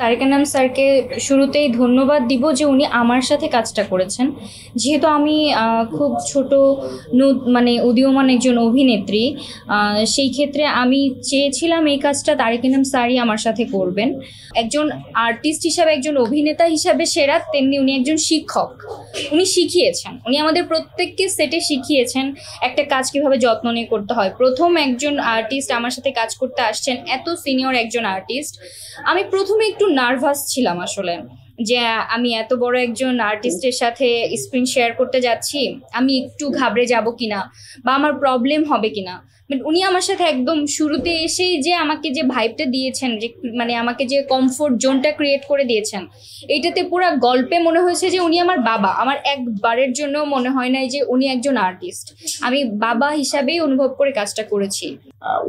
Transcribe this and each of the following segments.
তারেকানাম স্যারকে শুরুতেই ধন্যবাদ দিব যে উনি আমার সাথে কাজটা করেছেন যেহেতু আমি খুব ছোট মানে উদীয়মান একজন অভিনেত্রী সেই ক্ষেত্রে আমি চেয়েছিলাম এই কাজটা তারেকানাম স্যারই আমার সাথে করবেন একজন আর্টিস্ট হিসাবে একজন অভিনেতা হিসাবে সেরা তেমনি উনি একজন শিক্ষক উনি শিখিয়েছেন উনি আমাদের প্রত্যেককে সেটে শিখিয়েছেন একটা কাজ কীভাবে যত্ন নিয়ে করতে হয় প্রথম একজন আর্টিস্ট আমার সাথে কাজ করতে আসছেন এত সিনিয়র একজন আর্টিস্ট আমি প্রথমে একটু নার্ভাস ছিলাম আসলে যে আমি এত বড় একজন আর্টিস্টের সাথে স্ক্রিন শেয়ার করতে যাচ্ছি আমি একটু ঘাবড়ে যাব কিনা বা আমার প্রবলেম হবে কিনা বাট উনি আমার সাথে একদম শুরুতে এসেই যে আমাকে যে ভাইবটা দিয়েছেন যে মানে আমাকে যে কমফোর্ট জোনটা ক্রিয়েট করে দিয়েছেন এইটাতে পুরো গল্পে মনে হয়েছে যে উনি আমার বাবা আমার একবারের জন্য মনে হয় নাই যে উনি একজন আর্টিস্ট আমি বাবা হিসাবেই অনুভব করে কাজটা করেছি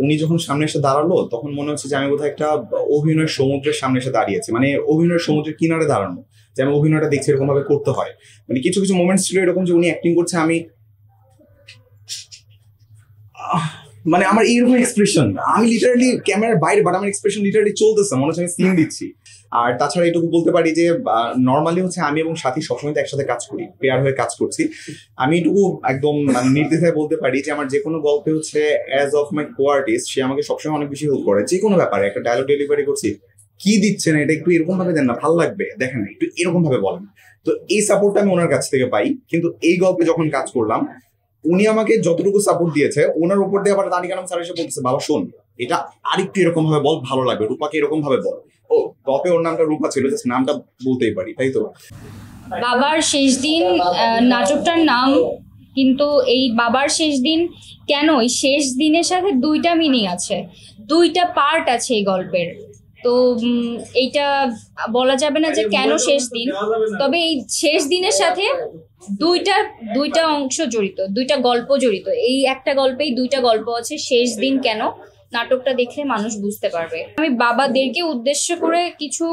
উনি যখন সামনে এসে দাঁড়ালো তখন মনে হচ্ছে যে আমি বোধহয় একটা অভিনয় সমুদ্রের সামনে এসে দাঁড়িয়েছি মানে অভিনয় সমুদ্রের কিনারে দাঁড়ালো দাঁড়ানো যে আমি অভিনয়টা দেখছি এরকম ভাবে করতে হয় মানে কিছু কিছু মোমেন্টস ছিল এরকম যে উনি অ্যাক্টিং করছে আমি মানে আমার এইরকম এক্সপ্রেশন আমি লিটারালি ক্যামেরার বাইরে বাট আমার এক্সপ্রেশন লিটারালি চলতেছে মনে হচ্ছে আমি সিন দিচ্ছি আর তাছাড়া এটুকু বলতে পারি যে নর্মালি হচ্ছে আমি এবং সাথী সবসময় তো একসাথে কাজ করি পেয়ার হয়ে কাজ করছি আমি এটুকু একদম মানে নির্দেশায় বলতে পারি যে আমার যে কোনো গল্পে হচ্ছে অ্যাজ অফ মাই কোয়ার্টিস্ট সে আমাকে সবসময় অনেক বেশি হেল্প করে যে কোনো ব্যাপারে একটা ডায়লগ ডেলিভারি করছি কি দিচ্ছেন এটা একটু এরকম ভাবে দেন না ভালো লাগবে দেখেন একটু এরকম ভাবে বলেন তো এই সাপোর্টটা আমি ওনার কাছ থেকে পাই কিন্তু এই গল্পে যখন কাজ করলাম উনি আমাকে যতটুকু সাপোর্ট দিয়েছে ওনার উপর দিয়ে আবার তানিকা নাম স্যার এসে বলতেছে বাবা শোন এটা আরেকটু এরকম ভাবে বল ভালো লাগবে রূপাকে এরকম ভাবে বল ও গপে ওর নামটা রূপা ছিল জাস্ট নামটা বলতেই পারি তাই তো বাবার শেষ দিন নাটকটার নাম কিন্তু এই বাবার শেষ দিন কেন শেষ দিনের সাথে দুইটা মিনিং আছে দুইটা পার্ট আছে এই গল্পের তো এইটা বলা যাবে না যে কেন শেষ দিন তবে এই শেষ দিনের সাথে দুইটা দুইটা অংশ জড়িত দুইটা গল্প জড়িত এই একটা গল্পেই দুইটা গল্প আছে শেষ দিন কেন নাটকটা দেখলে মানুষ বুঝতে পারবে আমি বাবাদেরকে উদ্দেশ্য করে কিছু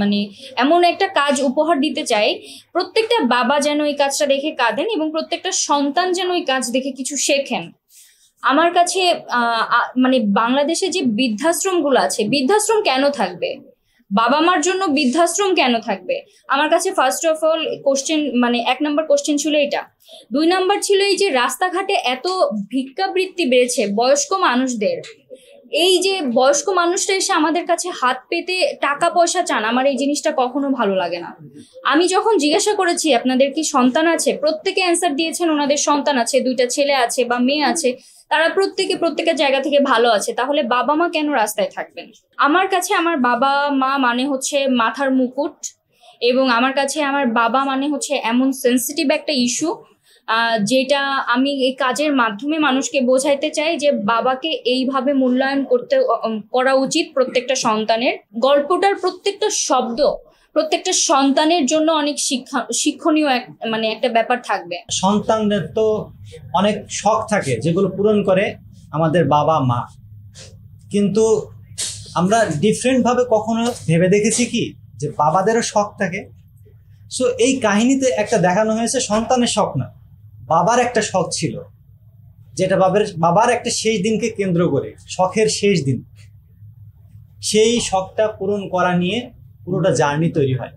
মানে এমন একটা কাজ উপহার দিতে চাই প্রত্যেকটা বাবা যেন এই কাজটা দেখে কাঁদেন এবং প্রত্যেকটা সন্তান যেন এই কাজ দেখে কিছু শেখেন আমার কাছে মানে বাংলাদেশে যে বৃদ্ধাশ্রমগুলো আছে বৃদ্ধাশ্রম কেন থাকবে বাবা মার জন্য বৃদ্ধাশ্রম কেন থাকবে আমার কাছে ফার্স্ট অফ অল কোশ্চেন মানে এক নম্বর কোশ্চেন ছিল এটা দুই নম্বর ছিল এই যে রাস্তাঘাটে এত ভিক্ষাবৃত্তি বেড়েছে বয়স্ক মানুষদের এই যে বয়স্ক মানুষটা এসে আমাদের কাছে হাত পেতে টাকা পয়সা চান আমার এই জিনিসটা কখনো ভালো লাগে না আমি যখন জিজ্ঞাসা করেছি আপনাদের কি সন্তান আছে প্রত্যেকে অ্যান্সার দিয়েছেন ওনাদের সন্তান আছে দুইটা ছেলে আছে বা মেয়ে আছে তারা প্রত্যেকে প্রত্যেকের জায়গা থেকে ভালো আছে তাহলে বাবা মা কেন রাস্তায় থাকবেন আমার কাছে আমার বাবা মা মানে হচ্ছে মাথার মুকুট এবং আমার কাছে আমার বাবা মানে হচ্ছে এমন সেন্সিটিভ একটা ইস্যু যেটা আমি এই কাজের মাধ্যমে মানুষকে বোঝাইতে চাই যে বাবাকে এইভাবে মূল্যায়ন করতে করা উচিত প্রত্যেকটা সন্তানের গল্পটার প্রত্যেকটা শব্দ প্রত্যেকটা সন্তানের জন্য অনেক শিক্ষা শিক্ষণীয় এক মানে একটা ব্যাপার থাকবে সন্তানদের তো অনেক শখ থাকে যেগুলো পূরণ করে আমাদের বাবা মা কিন্তু আমরা ডিফারেন্টভাবে কখনো ভেবে দেখেছি কি যে বাবাদেরও শখ থাকে সো এই কাহিনীতে একটা দেখানো হয়েছে সন্তানের শখ না বাবার একটা শখ ছিল যেটা বাবার বাবার একটা শেষ দিনকে কেন্দ্র করে শখের শেষ দিন সেই শখটা পূরণ করা নিয়ে পুরোটা জার্নি তৈরি হয়